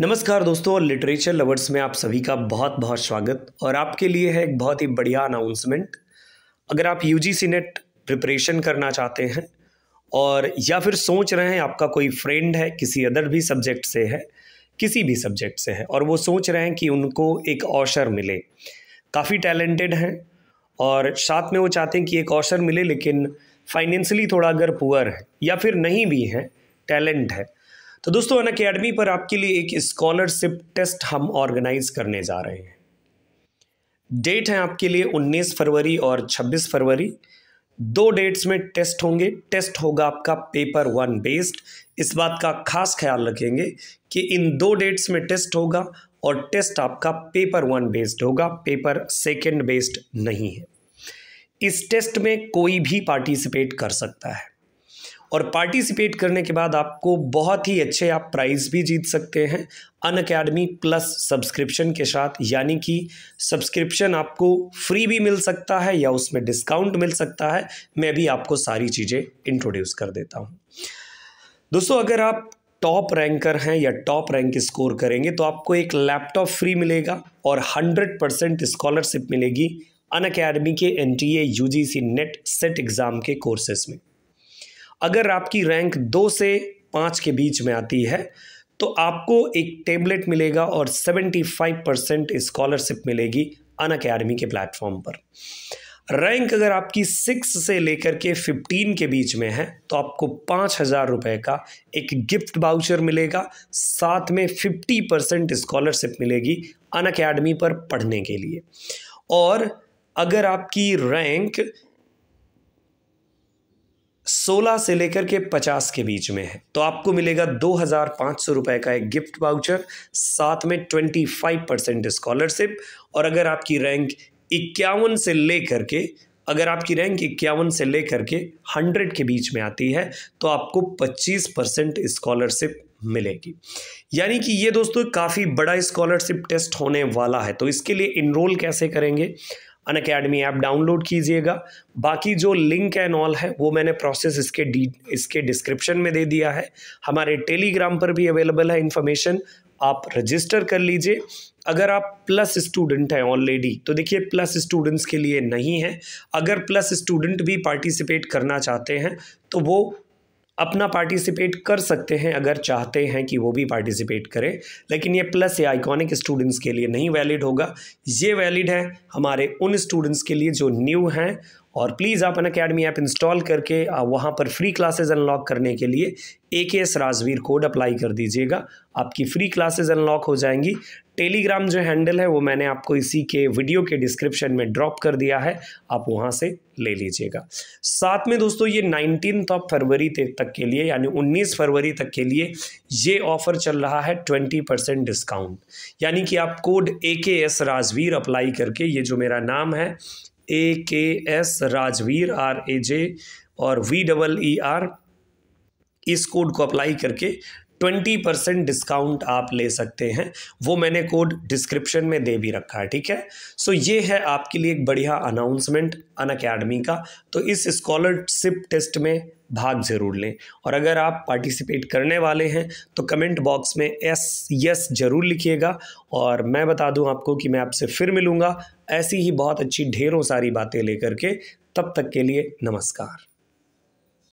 नमस्कार दोस्तों literature lovers में आप सभी का बहुत बहुत स्वागत और आपके लिए है एक बहुत ही बढ़िया अनाउंसमेंट अगर आप यू जी नेट प्रिपरेशन करना चाहते हैं और या फिर सोच रहे हैं आपका कोई फ्रेंड है किसी अदर भी सब्जेक्ट से है किसी भी सब्जेक्ट से है और वो सोच रहे हैं कि उनको एक अवसर मिले काफ़ी टैलेंटेड हैं और साथ में वो चाहते हैं कि एक अवसर मिले लेकिन फाइनेंशली थोड़ा अगर पुअर है या फिर नहीं भी हैं टैलेंट है तो दोस्तों अन अकेडमी पर आपके लिए एक स्कॉलरशिप टेस्ट हम ऑर्गेनाइज करने जा रहे हैं डेट है आपके लिए 19 फरवरी और 26 फरवरी दो डेट्स में टेस्ट होंगे टेस्ट होगा आपका पेपर वन बेस्ड इस बात का खास ख्याल रखेंगे कि इन दो डेट्स में टेस्ट होगा और टेस्ट आपका पेपर वन बेस्ड होगा पेपर सेकेंड बेस्ड नहीं है इस टेस्ट में कोई भी पार्टिसिपेट कर सकता है और पार्टिसिपेट करने के बाद आपको बहुत ही अच्छे आप प्राइज़ भी जीत सकते हैं अन अकेडमी प्लस सब्सक्रिप्शन के साथ यानी कि सब्सक्रिप्शन आपको फ्री भी मिल सकता है या उसमें डिस्काउंट मिल सकता है मैं भी आपको सारी चीज़ें इंट्रोड्यूस कर देता हूँ दोस्तों अगर आप टॉप रैंकर हैं या टॉप रैंक स्कोर करेंगे तो आपको एक लैपटॉप फ्री मिलेगा और हंड्रेड परसेंट स्कॉलरशिप मिलेगी अन अकेडमी के N T A U G C NET SET exam के कोर्सेज में अगर आपकी रैंक दो से पाँच के बीच में आती है तो आपको एक टेबलेट मिलेगा और 75 परसेंट स्कॉलरशिप मिलेगी अन अकेडमी के प्लेटफॉर्म पर रैंक अगर आपकी सिक्स से लेकर के फिफ्टीन के बीच में है तो आपको पाँच हज़ार रुपये का एक गिफ्ट बाउचर मिलेगा साथ में फिफ्टी परसेंट स्कॉलरशिप मिलेगी अन अकेडमी पर पढ़ने के लिए और अगर आपकी रैंक 16 से लेकर के 50 के बीच में है तो आपको मिलेगा दो हज़ार पाँच सौ रुपये का एक गिफ्ट वाउचर साथ में 25 परसेंट स्कॉलरशिप और अगर आपकी रैंक इक्यावन से लेकर के अगर आपकी रैंक इक्यावन से लेकर के हंड्रेड के बीच में आती है तो आपको पच्चीस परसेंट स्कॉलरशिप मिलेगी यानी कि ये दोस्तों काफ़ी बड़ा स्कॉलरशिप टेस्ट होने वाला है तो इसके लिए इनरोल कैसे करेंगे अन अकेडमी ऐप डाउनलोड कीजिएगा बाकी जो लिंक एंड ऑल है वो मैंने प्रोसेस इसके डी इसके डिस्क्रिप्शन में दे दिया है हमारे टेलीग्राम पर भी अवेलेबल है इन्फॉर्मेशन आप रजिस्टर कर लीजिए अगर आप प्लस स्टूडेंट हैं ऑलरेडी तो देखिए प्लस स्टूडेंट्स के लिए नहीं है अगर प्लस स्टूडेंट भी पार्टिसिपेट करना चाहते हैं तो वो अपना पार्टिसिपेट कर सकते हैं अगर चाहते हैं कि वो भी पार्टिसिपेट करें लेकिन ये प्लस या आइकॉनिक स्टूडेंट्स के लिए नहीं वैलिड होगा ये वैलिड है हमारे उन स्टूडेंट्स के लिए जो न्यू हैं और प्लीज़ आप अन अकेडमी ऐप इंस्टॉल करके वहाँ पर फ्री क्लासेस अनलॉक करने के लिए ए K S Rajveer code apply कर दीजिएगा आपकी फ्री क्लासेज अनलॉक हो जाएंगी टेलीग्राम जो हैंडल है वो मैंने आपको इसी के वीडियो के डिस्क्रिप्शन में ड्रॉप कर दिया है आप वहां से ले लीजिएगा साथ में दोस्तों ये नाइनटीन ऑफ फरवरी तक के लिए यानी 19 फरवरी तक के लिए ये ऑफ़र चल रहा है 20 परसेंट डिस्काउंट यानी कि आप कोड ए के एस राजवीर अप्लाई करके ये जो मेरा नाम है A K S Rajveer R A J और वी डबल ई आर इस कोड को अप्लाई करके ट्वेंटी परसेंट डिस्काउंट आप ले सकते हैं वो मैंने कोड डिस्क्रिप्शन में दे भी रखा है ठीक है सो ये है आपके लिए एक बढ़िया अनाउंसमेंट अन अकेडमी का तो इस स्कॉलरशिप टेस्ट में भाग ज़रूर लें और अगर आप पार्टिसिपेट करने वाले हैं तो कमेंट बॉक्स में एस यस ज़रूर लिखिएगा और मैं बता दूं आपको कि मैं आपसे फिर मिलूँगा ऐसी ही बहुत अच्छी ढेरों सारी बातें लेकर के तब तक के लिए नमस्कार